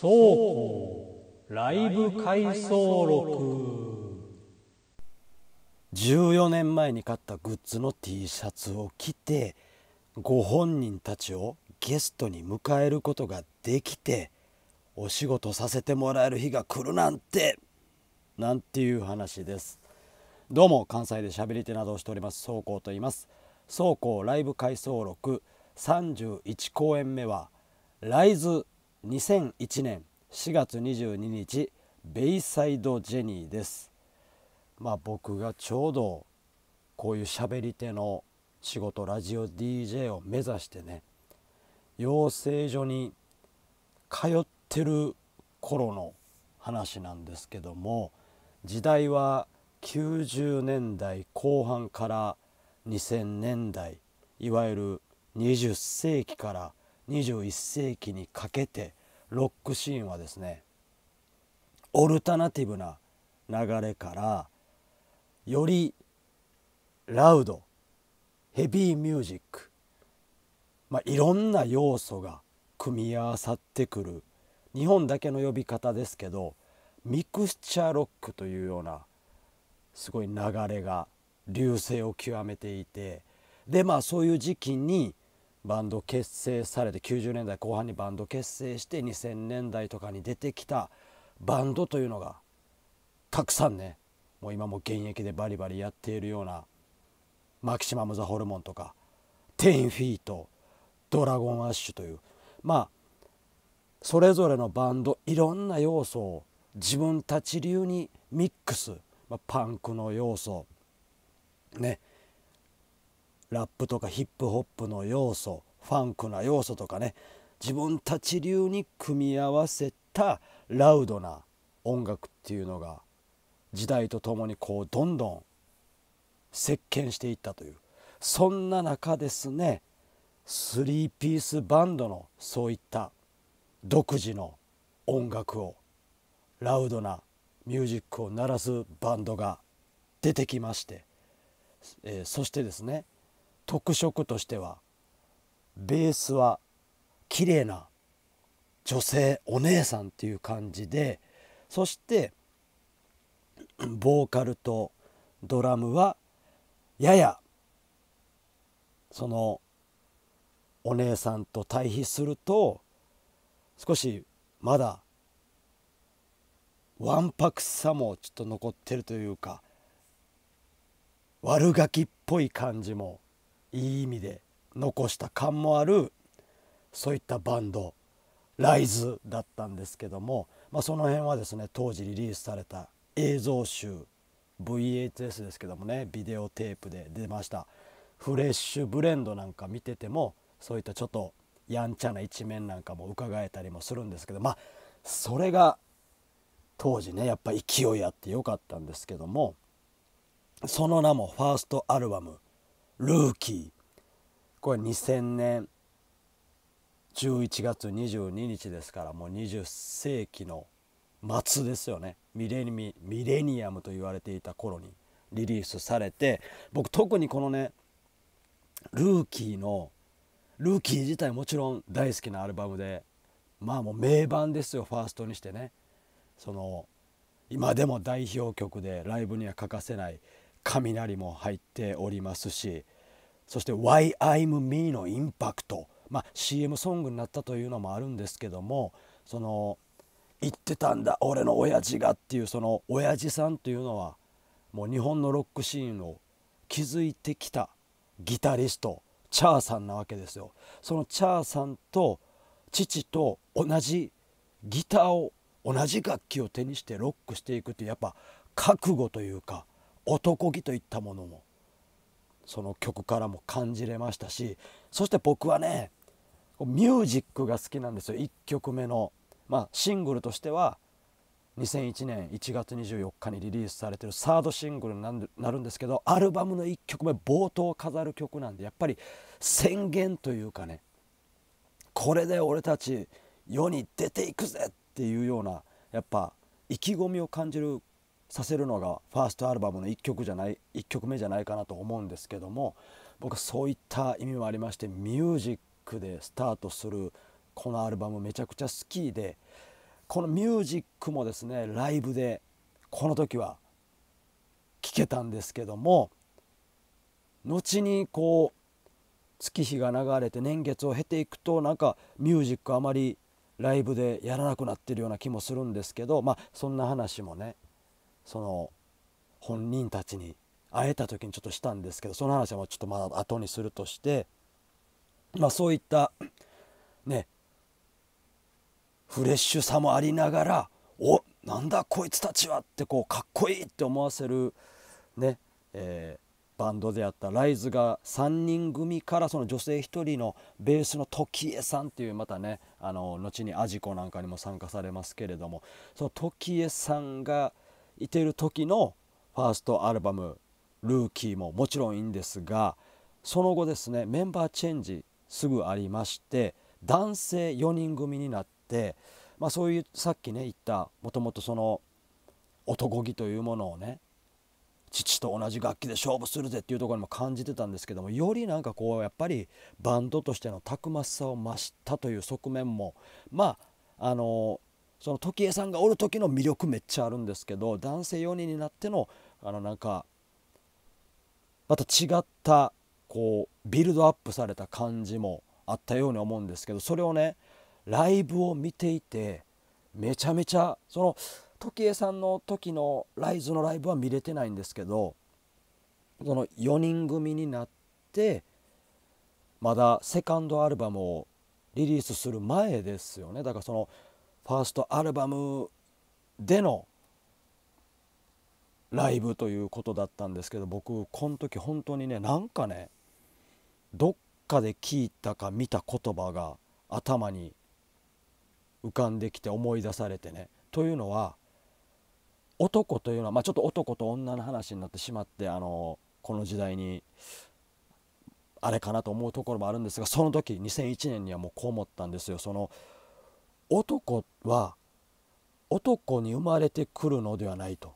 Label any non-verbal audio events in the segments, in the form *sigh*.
倉庫ライブ回想録14年前に買ったグッズの T シャツを着てご本人たちをゲストに迎えることができてお仕事させてもらえる日が来るなんてなんていう話ですどうも関西で喋り手などをしております倉庫と言います倉庫ライブ回想録31公演目は「ライズ2001年4月22日ベイサイドジェニーですまあ僕がちょうどこういう喋り手の仕事ラジオ DJ を目指してね養成所に通ってる頃の話なんですけども時代は90年代後半から2000年代いわゆる20世紀から21世紀にかけてロックシーンはですねオルタナティブな流れからよりラウドヘビーミュージック、まあ、いろんな要素が組み合わさってくる日本だけの呼び方ですけどミクスチャーロックというようなすごい流れが流星を極めていてでまあそういう時期にバンド結成されて90年代後半にバンド結成して2000年代とかに出てきたバンドというのがたくさんねもう今も現役でバリバリやっているようなマキシマム・ザ・ホルモンとかテイン・フィートドラゴン・アッシュというまあそれぞれのバンドいろんな要素を自分たち流にミックス、まあ、パンクの要素ねラップとかヒップホップの要素ファンクな要素とかね自分たち流に組み合わせたラウドな音楽っていうのが時代とともにこうどんどん席巻していったというそんな中ですね3ピースバンドのそういった独自の音楽をラウドなミュージックを鳴らすバンドが出てきまして、えー、そしてですね特色としてはベースは綺麗な女性お姉さんっていう感じでそしてボーカルとドラムはややそのお姉さんと対比すると少しまだわんぱくさもちょっと残ってるというか悪ガキっぽい感じもいい意味で残した感もあるそういったバンドライズだったんですけども、まあ、その辺はですね当時リリースされた映像集 VHS ですけどもねビデオテープで出ましたフレッシュブレンドなんか見ててもそういったちょっとやんちゃな一面なんかも伺えたりもするんですけどまあそれが当時ねやっぱ勢いあってよかったんですけどもその名もファーストアルバムルーキーこれ2000年11月22日ですからもう20世紀の末ですよねミレニミレニアムと言われていた頃にリリースされて僕特にこのねルーキーのルーキー自体もちろん大好きなアルバムでまあもう名盤ですよファーストにしてねその今でも代表曲でライブには欠かせない雷も入っておりますしそして「Why I'm Me」のインパクト、まあ、CM ソングになったというのもあるんですけどもその「言ってたんだ俺の親父が」っていうその親父さんというのはもう日本のロックシーンを築いてきたギタリストチャーさんなわけですよ。そのチャーさんと父と同じギターを同じ楽器を手にしてロックしていくってやっぱ覚悟というか男気といったものもその曲からも感じれましたしそして僕はねミュージックが好きなんですよ1曲目の、まあ、シングルとしては2001年1月24日にリリースされてるサードシングルになるんですけどアルバムの1曲目冒頭を飾る曲なんでやっぱり宣言というかねこれで俺たち世に出ていくぜっていうようなやっぱ意気込みを感じるさせるのがファーストアルバムの1曲じゃない1曲目じゃないかなと思うんですけども僕そういった意味もありましてミュージックでスタートするこのアルバムめちゃくちゃ好きでこのミュージックもですねライブでこの時は聴けたんですけども後にこう月日が流れて年月を経ていくとなんかミュージックあまりライブでやらなくなってるような気もするんですけどまあそんな話もねその本人たちに会えた時にちょっとしたんですけどその話はちょっとまあ後にするとしてまあそういったねフレッシュさもありながらおなんだこいつたちはってこうかっこいいって思わせるねえー、バンドであったライズが3人組からその女性1人のベースの時江さんっていうまたねあの後にアジコなんかにも参加されますけれどもその時江さんがいてる時のファーストアルバム「ルーキー」ももちろんいいんですがその後ですねメンバーチェンジすぐありまして男性4人組になって、まあ、そういうさっきね言ったもともとその男気というものをね父と同じ楽器で勝負するぜっていうところにも感じてたんですけどもよりなんかこうやっぱりバンドとしてのたくましさを増したという側面もまああのその時計さんがおる時の魅力めっちゃあるんですけど男性4人になってのあのなんかまた違ったこうビルドアップされた感じもあったように思うんですけどそれをねライブを見ていてめちゃめちゃその時計さんの時のライズのライブは見れてないんですけどその4人組になってまだセカンドアルバムをリリースする前ですよねだからそのファーストアルバムでのライブということだったんですけど僕この時本当にねなんかねどっかで聞いたか見た言葉が頭に浮かんできて思い出されてねというのは男というのは、まあ、ちょっと男と女の話になってしまってあのこの時代にあれかなと思うところもあるんですがその時2001年にはもうこう思ったんですよその男は男に生まれてくるのではないと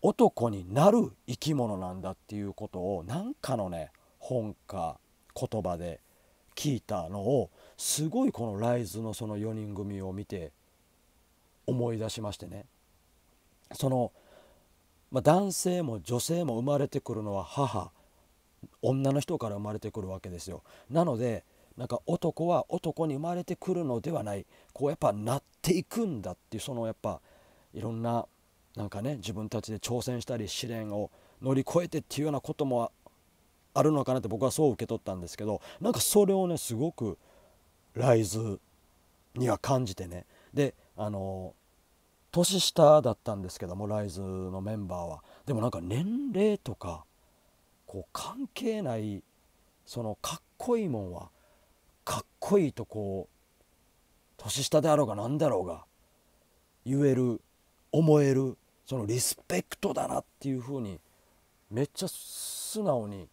男になる生き物なんだっていうことを何かのね本か言葉で聞いたのをすごいこのライズのその4人組を見て思い出しましてねその、まあ、男性も女性も生まれてくるのは母女の人から生まれてくるわけですよなのでなんか男は男に生まれてくるのではないこうやっぱなっていくんだっていうそのやっぱいろんななんかね自分たちで挑戦したり試練を乗り越えてっていうようなこともあるのかなって僕はそう受け取ったんですけどなんかそれをねすごくライズには感じてねであの年下だったんですけどもライズのメンバーはでもなんか年齢とかこう関係ないそのかっこいいもんはかっこいいとこう年下であろうが何だろうが言える思えるそのリスペクトだなっていう風にめっちゃ素直に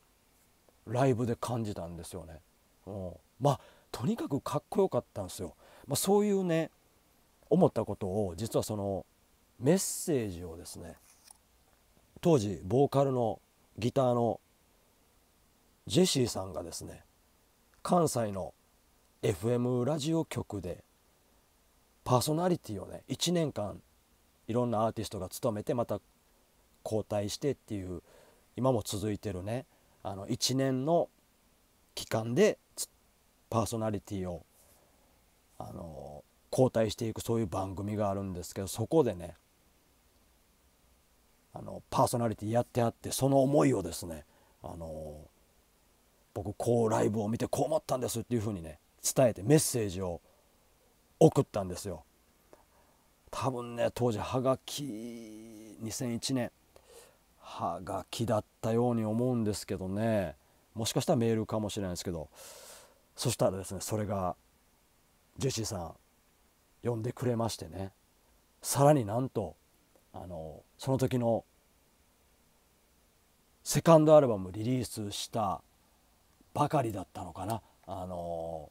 ライブで感じたんですよね。うん、まあとにかくかっこよかったんですよ。まあ、そういうね思ったことを実はそのメッセージをですね当時ボーカルのギターのジェシーさんがですね関西の FM ラジオ局でパーソナリティをね1年間いろんなアーティストが務めてまた交代してっていう今も続いてるねあの1年の期間でパーソナリティをあの交代していくそういう番組があるんですけどそこでねあのパーソナリティやってあってその思いをですねあの僕こうライブを見てこう思ったんですっていうふうにね伝えてメッセージを送ったんですよ多分ね当時はがき2001年はがきだったように思うんですけどねもしかしたらメールかもしれないですけどそしたらですねそれがジェシーさん呼んでくれましてねさらになんとあのその時のセカンドアルバムリリースしたばかりだったのかなあの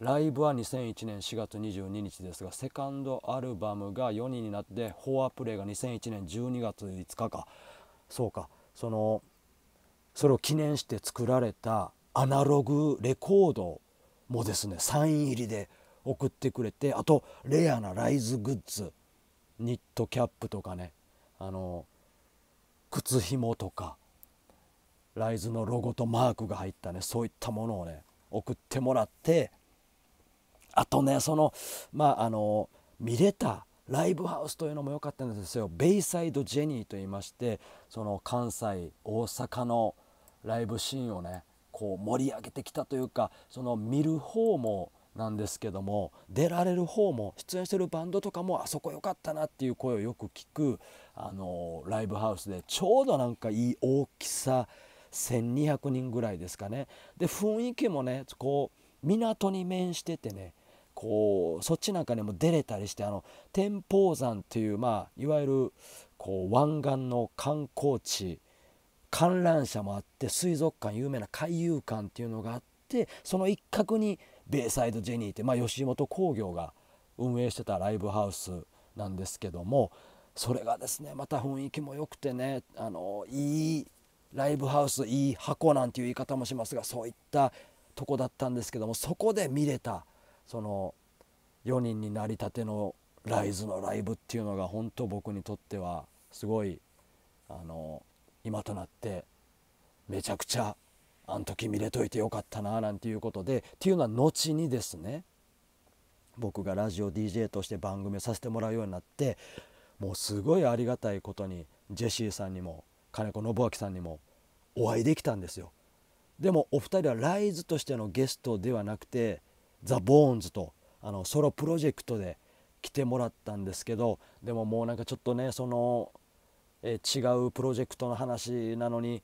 ライブは2001年4月22日ですがセカンドアルバムが4人になって「フォアプレイ」が2001年12月5日かそうかそのそれを記念して作られたアナログレコードもですねサイン入りで送ってくれてあとレアなライズグッズニットキャップとかねあの靴ひもとかライズのロゴとマークが入ったねそういったものをね送ってもらってあとねそのまああの見れたライブハウスというのも良かったんですよベイサイドジェニーと言いましてその関西大阪のライブシーンをねこう盛り上げてきたというかその見る方もなんですけども出られる方も出演してるバンドとかもあそこ良かったなっていう声をよく聞く、あのライブハウスでちょうどなんかいい大きさ1200人ぐらいですかねで雰囲気もねこう港に面しててねこうそっちなんかねも出れたりしてあの天保山っていう、まあ、いわゆるこう湾岸の観光地観覧車もあって水族館有名な海遊館っていうのがあってその一角にベイサイドジェニーって、まあ、吉本興業が運営してたライブハウスなんですけどもそれがですねまた雰囲気も良くてねあのいいライブハウスいい箱なんていう言い方もしますがそういったとこだったんですけどもそこで見れたその4人になりたてのライズのライブっていうのが本当僕にとってはすごいあの今となってめちゃくちゃあの時見れといてよかったななんていうことでっていうのは後にですね僕がラジオ DJ として番組をさせてもらうようになってもうすごいありがたいことにジェシーさんにも金子信明さんにもお会いできたんですよでもお二人はライズとしてのゲストではなくてザ・ボーンズとあのソロプロジェクトで来てもらったんですけどでももうなんかちょっとねその、え違うプロジェクトの話なのに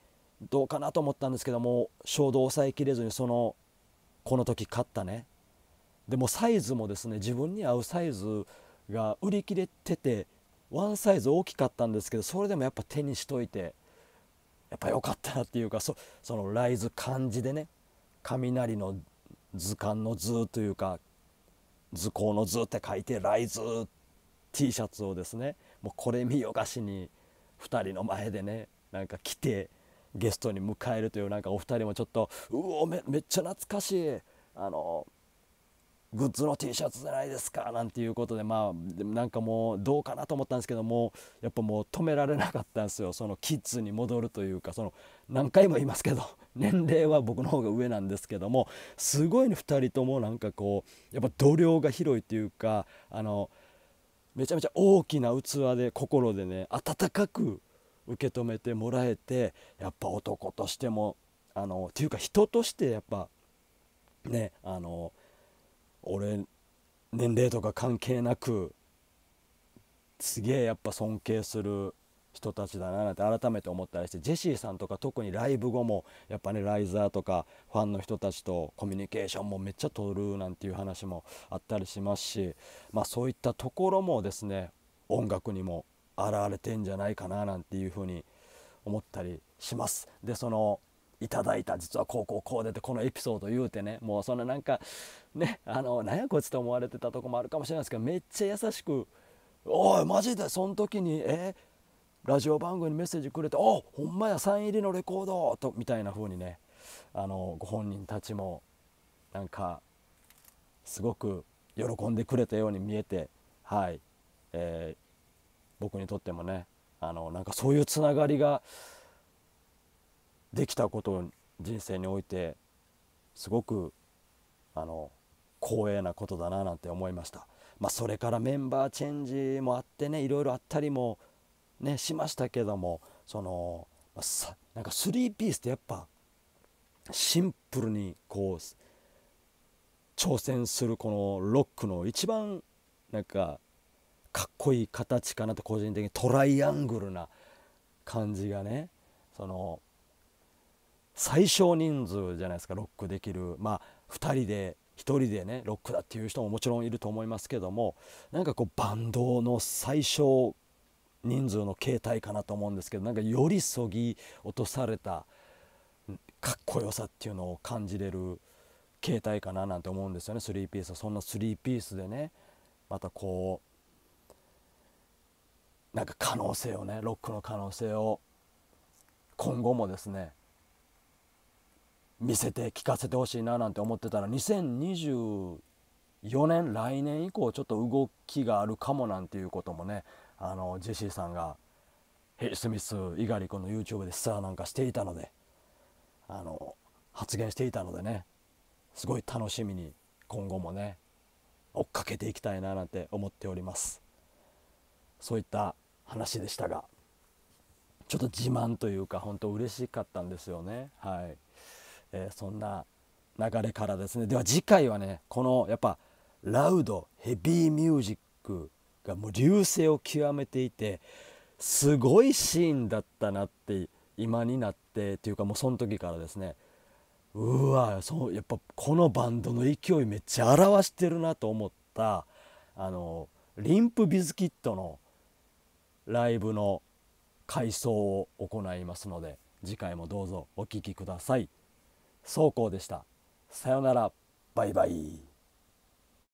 どうかなと思ったんですけども衝動抑えきれずにそのこの時買ったねでもサイズもですね自分に合うサイズが売り切れててワンサイズ大きかったんですけどそれでもやっぱ手にしといてやっぱ良かったなっていうかそのライズ感じでね雷の図鑑の図というか図工の図って書いて「ライズ」T シャツをですねもうこれ見よがしに2人の前でねなんか来てゲストに迎えるというなんかお二人もちょっと「うおめめっちゃ懐かしい」あのグッズの T シャツじゃないですかなんていうことでまあなんかもうどうかなと思ったんですけどもやっぱもう止められなかったんですよそのキッズに戻るというかその何回も言いますけど年齢は僕の方が上なんですけどもすごいね2人ともなんかこうやっぱ度量が広いというかあのめちゃめちゃ大きな器で心でね温かく受け止めてもらえてやっぱ男としてもあのっていうか人としてやっぱねあの俺年齢とか関係なくすげえやっぱ尊敬する人たちだななんて改めて思ったりしてジェシーさんとか特にライブ後もやっぱねライザーとかファンの人たちとコミュニケーションもめっちゃ取るなんていう話もあったりしますしまあそういったところもですね音楽にも現れてんじゃないかななんていうふうに思ったりします。でそのいただいた実はこうこうこう出てこのエピソード言うてねもうそんななんかね *laughs* あのなんやこいつと思われてたとこもあるかもしれないですけどめっちゃ優しく「おいマジでその時にえーラジオ番組にメッセージくれて「おほんまやサイン入りのレコード!」とみたいな風にねあのご本人たちもなんかすごく喜んでくれたように見えてはい、えー、僕にとってもねあのなんかそういうつながりができたことを人生においてすごくあの光栄なことだななんて思いました。まあ、それからメンバーチェンジもあってねいろいろあったりもね、しましたけどもそのさなんか3ピースってやっぱシンプルにこう挑戦するこのロックの一番なんかかっこいい形かなと個人的にトライアングルな感じがねその最小人数じゃないですかロックできるまあ2人で1人でねロックだっていう人ももちろんいると思いますけどもなんかこうバンドの最小人数の形態かなと思うんですけどなんかよりそぎ落とされたかっこよさっていうのを感じれる形態かななんて思うんですよね3ピースはそんな3ピースでねまたこうなんか可能性をねロックの可能性を今後もですね見せて聞かせてほしいななんて思ってたら2024年来年以降ちょっと動きがあるかもなんていうこともねあのジェシーさんがヘイ・スミス・猪狩君の YouTube でスターなんかしていたのであの発言していたのでねすごい楽しみに今後もね追っかけていきたいななんて思っておりますそういった話でしたがちょっと自慢というか本当嬉しかったんですよねはい、えー、そんな流れからですねでは次回はねこのやっぱラウドヘビーミュージックがもう流星を極めていてすごいシーンだったなって今になってというかもうその時からですねうわそうやっぱこのバンドの勢いめっちゃ表してるなと思ったあのリンプビズキットのライブの回想を行いますので次回もどうぞお聴きください。そうこうでした。さよなら。バイバイ。